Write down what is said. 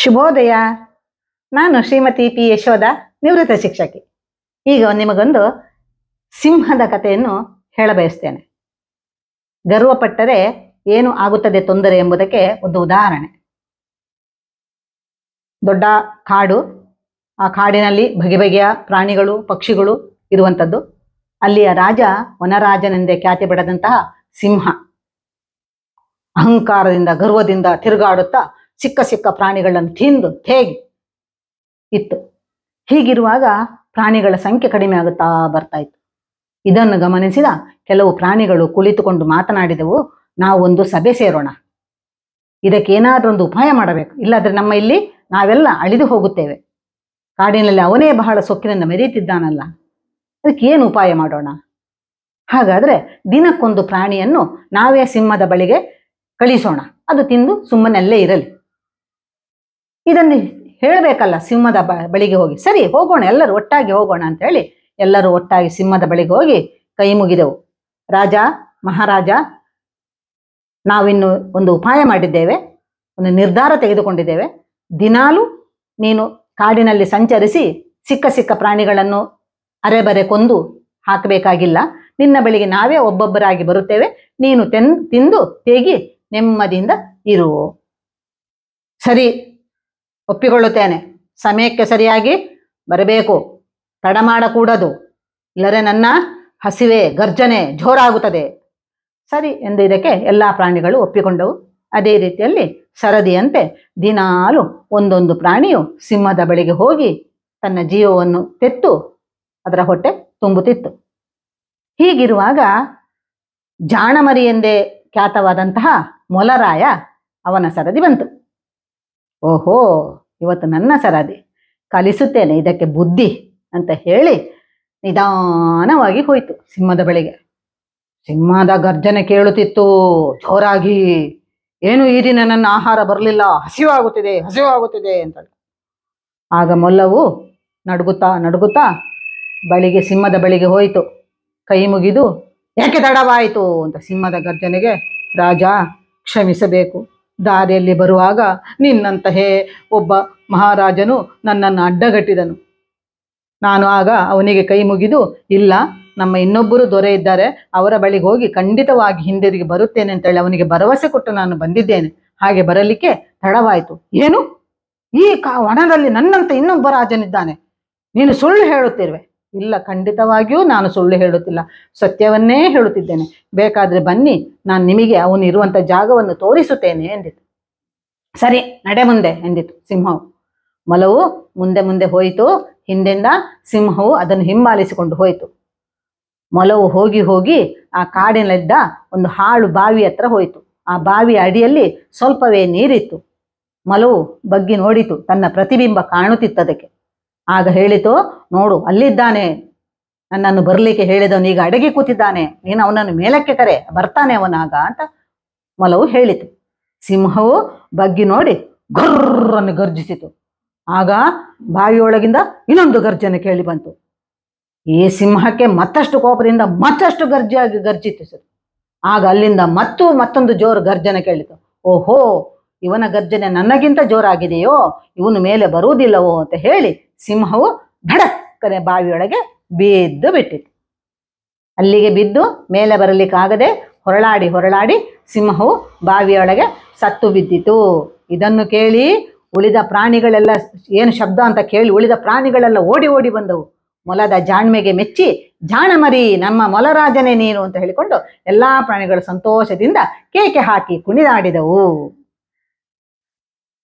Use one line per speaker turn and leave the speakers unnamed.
ಶುಭೋದಯ ನಾನು ಶ್ರೀಮತಿ ಪಿ ಯಶೋಧ ನಿವೃತ್ತ ಶಿಕ್ಷಕಿ ಈಗ ನಿಮಗೊಂದು ಸಿಂಹದ ಕಥೆಯನ್ನು ಹೇಳಬಯಸ್ತೇನೆ ಗರ್ವಪಟ್ಟರೆ ಏನು ಆಗುತ್ತದೆ ತೊಂದರೆ ಎಂಬುದಕ್ಕೆ ಒಂದು ಉದಾಹರಣೆ ದೊಡ್ಡ ಕಾಡು ಆ ಕಾಡಿನಲ್ಲಿ ಬಗೆ ಬಗೆಯ ಪ್ರಾಣಿಗಳು ಪಕ್ಷಿಗಳು ಇರುವಂಥದ್ದು ಅಲ್ಲಿಯ ರಾಜ ವನರಾಜನೆಂದೇ ಖ್ಯಾತಿ ಪಡೆದಂತಹ ಸಿಂಹ ಅಹಂಕಾರದಿಂದ ಗರ್ವದಿಂದ ತಿರುಗಾಡುತ್ತಾ ಸಿಕ್ಕ ಸಿಕ್ಕ ಪ್ರಾಣಿಗಳನ್ನು ತಿಂದು ಹೇಗೆ ಇತ್ತು ಹೀಗಿರುವಾಗ ಪ್ರಾಣಿಗಳ ಸಂಖ್ಯೆ ಕಡಿಮೆ ಆಗುತ್ತಾ ಬರ್ತಾ ಇತ್ತು ಇದನ್ನು ಗಮನಿಸಿದ ಕೆಲವು ಪ್ರಾಣಿಗಳು ಕುಳಿತುಕೊಂಡು ಮಾತನಾಡಿದವು ನಾವೊಂದು ಸಭೆ ಸೇರೋಣ ಇದಕ್ಕೆ ಒಂದು ಉಪಾಯ ಮಾಡಬೇಕು ಇಲ್ಲಾದ್ರೆ ನಮ್ಮ ಇಲ್ಲಿ ನಾವೆಲ್ಲ ಅಳಿದು ಹೋಗುತ್ತೇವೆ ಕಾಡಿನಲ್ಲಿ ಅವನೇ ಬಹಳ ಸೊಕ್ಕಿನಿಂದ ಮೆರೆಯುತ್ತಿದ್ದಾನಲ್ಲ ಅದಕ್ಕೆ ಏನು ಉಪಾಯ ಮಾಡೋಣ ಹಾಗಾದರೆ ದಿನಕ್ಕೊಂದು ಪ್ರಾಣಿಯನ್ನು ನಾವೇ ಸಿಂಹದ ಬಳಿಗೆ ಕಳಿಸೋಣ ಅದು ತಿಂದು ಸುಮ್ಮನಲ್ಲೇ ಇರಲಿ ಇದನ್ನು ಹೇಳಬೇಕಲ್ಲ ಸಿಂಹದ ಬಳಿಗೆ ಹೋಗಿ ಸರಿ ಹೋಗೋಣ ಎಲ್ಲರೂ ಒಟ್ಟಾಗಿ ಹೋಗೋಣ ಅಂತ ಹೇಳಿ ಎಲ್ಲರೂ ಒಟ್ಟಾಗಿ ಸಿಂಹದ ಬಳಿಗೆ ಹೋಗಿ ಕೈ ಮುಗಿದೆವು ರಾಜ ಮಹಾರಾಜ ನಾವಿನ್ನು ಒಂದು ಉಪಾಯ ಮಾಡಿದ್ದೇವೆ ಒಂದು ನಿರ್ಧಾರ ತೆಗೆದುಕೊಂಡಿದ್ದೇವೆ ದಿನಾಲೂ ನೀನು ಕಾಡಿನಲ್ಲಿ ಸಂಚರಿಸಿ ಸಿಕ್ಕ ಸಿಕ್ಕ ಪ್ರಾಣಿಗಳನ್ನು ಅರೆಬರೆ ಕೊಂದು ಹಾಕಬೇಕಾಗಿಲ್ಲ ನಿನ್ನ ಬಳಿಗೆ ನಾವೇ ಒಬ್ಬೊಬ್ಬರಾಗಿ ಬರುತ್ತೇವೆ ನೀನು ತೆನ್ ತಿಂದು ತೇಗಿ ನೆಮ್ಮದಿಯಿಂದ ಇರುವು ಸರಿ ಒಪ್ಪಿಕೊಳ್ಳುತ್ತೇನೆ ಸಮಯಕ್ಕೆ ಸರಿಯಾಗಿ ಬರಬೇಕು ತಡ ಮಾಡಕೂಡದು ಇಲ್ಲರೆ ನನ್ನ ಹಸಿವೆ ಗರ್ಜನೆ ಜೋರಾಗುತ್ತದೆ ಸರಿ ಎಂದು ಇದಕ್ಕೆ ಎಲ್ಲ ಪ್ರಾಣಿಗಳು ಒಪ್ಪಿಕೊಂಡವು ಅದೇ ರೀತಿಯಲ್ಲಿ ಸರದಿಯಂತೆ ದಿನಾಲು ಒಂದೊಂದು ಪ್ರಾಣಿಯು ಸಿಂಹದ ಬಳಿಗೆ ಹೋಗಿ ತನ್ನ ಜೀವವನ್ನು ತೆತ್ತು ಅದರ ಹೊಟ್ಟೆ ತುಂಬುತ್ತಿತ್ತು ಹೀಗಿರುವಾಗ ಜಾಣಮರಿ ಎಂದೇ ಖ್ಯಾತವಾದಂತಹ ಮೊಲರಾಯ ಅವನ ಸರದಿ ಬಂತು ಓಹೋ ಇವತ್ತು ನನ್ನ ಸರದಿ ಕಲಿಸುತ್ತೇನೆ ಇದಕ್ಕೆ ಬುದ್ಧಿ ಅಂತ ಹೇಳಿ ನಿಧಾನವಾಗಿ ಹೋಯಿತು ಸಿಂಹದ ಬಳಿಗೆ ಸಿಂಹದ ಗರ್ಜನೆ ಕೇಳುತ್ತಿತ್ತು ಜೋರಾಗಿ ಏನು ಈ ದಿನ ನನ್ನ ಆಹಾರ ಬರಲಿಲ್ಲ ಹಸಿವಾಗುತ್ತಿದೆ ಹಸಿವಾಗುತ್ತಿದೆ ಅಂತ ಆಗ ಮೊಲ್ಲವು ನಡುಗುತ್ತಾ ನಡುಗುತ್ತಾ ಬಳಿಗೆ ಸಿಂಹದ ಬಳಿಗೆ ಹೋಯಿತು ಕೈ ಮುಗಿದು ಯಾಕೆ ತಡವಾಯಿತು ಅಂತ ಸಿಂಹದ ಗರ್ಜನೆಗೆ ರಾಜ ಕ್ಷಮಿಸಬೇಕು ದಾರಿಯಲ್ಲಿ ಬರುವಾಗ ನಿನ್ನಂತಹೇ ಒಬ್ಬ ಮಹಾರಾಜನು ನನ್ನನ್ನು ಅಡ್ಡಗಟ್ಟಿದನು ನಾನು ಆಗ ಅವನಿಗೆ ಕೈ ಮುಗಿದು ಇಲ್ಲ ನಮ್ಮ ಇನ್ನೊಬ್ಬರು ದೊರೆ ಇದ್ದಾರೆ ಅವರ ಬಳಿಗೆ ಹೋಗಿ ಖಂಡಿತವಾಗಿ ಹಿಂದಿರುಗಿ ಬರುತ್ತೇನೆ ಅಂತೇಳಿ ಅವನಿಗೆ ಭರವಸೆ ಕೊಟ್ಟು ನಾನು ಬಂದಿದ್ದೇನೆ ಹಾಗೆ ಬರಲಿಕ್ಕೆ ತಡವಾಯಿತು ಏನು ಈ ಕ ಒಣದಲ್ಲಿ ನನ್ನಂತ ಇನ್ನೊಬ್ಬ ರಾಜನಿದ್ದಾನೆ ನೀನು ಸುಳ್ಳು ಹೇಳುತ್ತಿರುವೆ ಇಲ್ಲ ಖಂಡಿತವಾಗಿಯೂ ನಾನು ಸುಳ್ಳು ಹೇಳುತ್ತಿಲ್ಲ ಸತ್ಯವನ್ನೇ ಹೇಳುತ್ತಿದ್ದೇನೆ ಬೇಕಾದರೆ ಬನ್ನಿ ನಾನು ನಿಮಗೆ ಅವನು ಇರುವಂತ ಜಾಗವನ್ನು ತೋರಿಸುತ್ತೇನೆ ಎಂದಿತು ಸರಿ ನಡೆ ಮುಂದೆ ಎಂದಿತು ಸಿಂಹವು ಮೊಲವು ಮುಂದೆ ಮುಂದೆ ಹೋಯಿತು ಹಿಂದೆಂದ ಸಿಂಹವು ಅದನ್ನು ಹಿಂಬಾಲಿಸಿಕೊಂಡು ಹೋಯಿತು ಮೊಲವು ಹೋಗಿ ಹೋಗಿ ಆ ಕಾಡಿನಲ್ಲಿದ್ದ ಒಂದು ಹಾಳು ಬಾವಿ ಹತ್ರ ಹೋಯಿತು ಆ ಬಾವಿಯ ಅಡಿಯಲ್ಲಿ ಸ್ವಲ್ಪವೇ ನೀರಿತ್ತು ಮಲವು ಬಗ್ಗಿ ನೋಡಿತು ತನ್ನ ಪ್ರತಿಬಿಂಬ ಕಾಣುತ್ತಿತ್ತದಕ್ಕೆ ಆಗ ಹೇಳಿತು ನೋಡು ಅಲ್ಲಿದ್ದಾನೆ ನನ್ನನ್ನು ಬರ್ಲಿಕ್ಕೆ ಹೇಳಿದವನು ಈಗ ಅಡಗಿ ಕೂತಿದ್ದಾನೆ ನೀನು ಅವನನ್ನು ಮೇಲಕ್ಕೆ ಕರೆ ಬರ್ತಾನೆ ಅವನಾಗ ಅಂತ ಮೊಲವು ಹೇಳಿತು ಸಿಂಹವು ಬಗ್ಗಿ ನೋಡಿ ಗರ್ರನ್ನು ಗರ್ಜಿಸಿತು ಆಗ ಬಾವಿಯೊಳಗಿಂದ ಇನ್ನೊಂದು ಗರ್ಜನೆ ಕೇಳಿ ಬಂತು ಈ ಸಿಂಹಕ್ಕೆ ಮತ್ತಷ್ಟು ಕೋಪದಿಂದ ಮತ್ತಷ್ಟು ಗರ್ಜಿಯಾಗಿ ಗರ್ಜಿತು ಸರ್ ಆಗ ಅಲ್ಲಿಂದ ಮತ್ತೂ ಮತ್ತೊಂದು ಜೋರು ಗರ್ಜನೆ ಕೇಳಿತು ಓಹೋ ಇವನ ಗರ್ಜನೆ ನನಗಿಂತ ಜೋರಾಗಿದೆಯೋ ಇವನು ಮೇಲೆ ಬರುವುದಿಲ್ಲವೋ ಅಂತ ಹೇಳಿ ಸಿಂಹವು ಧಡಕ್ಕನೆ ಬಾವಿಯೊಳಗೆ ಬಿದ್ದು ಬಿಟ್ಟಿತು ಅಲ್ಲಿಗೆ ಬಿದ್ದು ಮೇಲೆ ಬರಲಿಕ್ಕಾಗದೆ ಹೊರಳಾಡಿ ಹೊರಳಾಡಿ ಸಿಂಹವು ಬಾವಿಯೊಳಗೆ ಸತ್ತು ಬಿದ್ದಿತು ಇದನ್ನು ಕೇಳಿ ಉಳಿದ ಪ್ರಾಣಿಗಳೆಲ್ಲ ಏನು ಶಬ್ದ ಅಂತ ಕೇಳಿ ಉಳಿದ ಪ್ರಾಣಿಗಳೆಲ್ಲ ಓಡಿ ಓಡಿ ಬಂದವು ಮೊಲದ ಜಾಣ್ಮೆಗೆ ಮೆಚ್ಚಿ ಜಾಣಮರಿ ನಮ್ಮ ಮೊಲರಾಜನೇ ನೀನು ಅಂತ ಹೇಳಿಕೊಂಡು ಎಲ್ಲ ಪ್ರಾಣಿಗಳು ಸಂತೋಷದಿಂದ ಕೇಕೆ ಹಾಕಿ ಕುಣಿದಾಡಿದವು